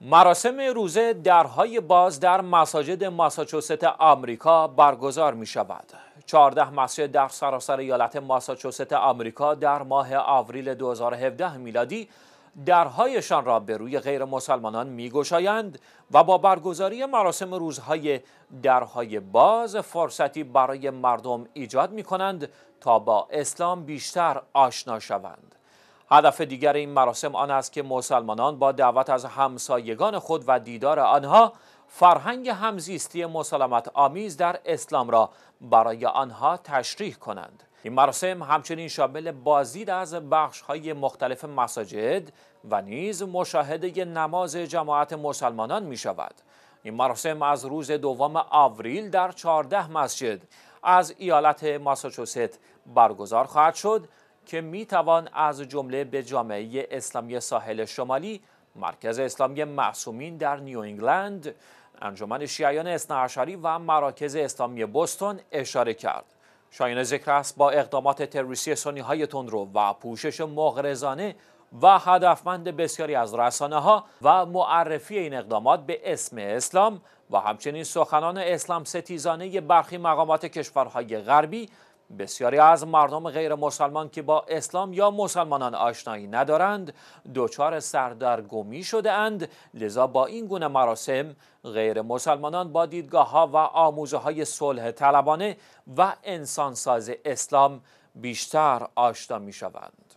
مراسم روزه درهای باز در مساجد ماساچوست آمریکا برگزار می شود. 14 مسجد در سراسر ایالت ماساچوست آمریکا در ماه آوریل 2017 میلادی درهایشان را به روی غیر مسلمانان می گوشایند و با برگزاری مراسم روزهای درهای باز فرصتی برای مردم ایجاد می کنند تا با اسلام بیشتر آشنا شوند. هدف دیگر این مراسم آن است که مسلمانان با دعوت از همسایگان خود و دیدار آنها فرهنگ همزیستی مسالمت آمیز در اسلام را برای آنها تشریح کنند این مراسم همچنین شامل بازدید از بخش های مختلف مساجد و نیز مشاهده نماز جماعت مسلمانان می شود این مراسم از روز دوم آوریل در 14 مسجد از ایالت ماساچوست برگزار خواهد شد که می توان از جمله به جامعه اسلامی ساحل شمالی، مرکز اسلامی معصومین در نیو انگلند، انجمن شیعیان اصنعشری و مراکز اسلامی بوستون اشاره کرد. شایان ذکر است با اقدامات تروریستی سنی های تندرو و پوشش مغرضانه و هدفمند بسیاری از رسانه ها و معرفی این اقدامات به اسم اسلام و همچنین سخنان اسلام ستیزانه برخی مقامات کشورهای غربی بسیاری از مردم غیر مسلمان که با اسلام یا مسلمانان آشنایی ندارند دچار سردرگمی شده اند لذا با این گونه مراسم غیر مسلمانان با دیدگاه ها و آموزه های صلح طلبانه و انسانساز اسلام بیشتر آشنا می شوند.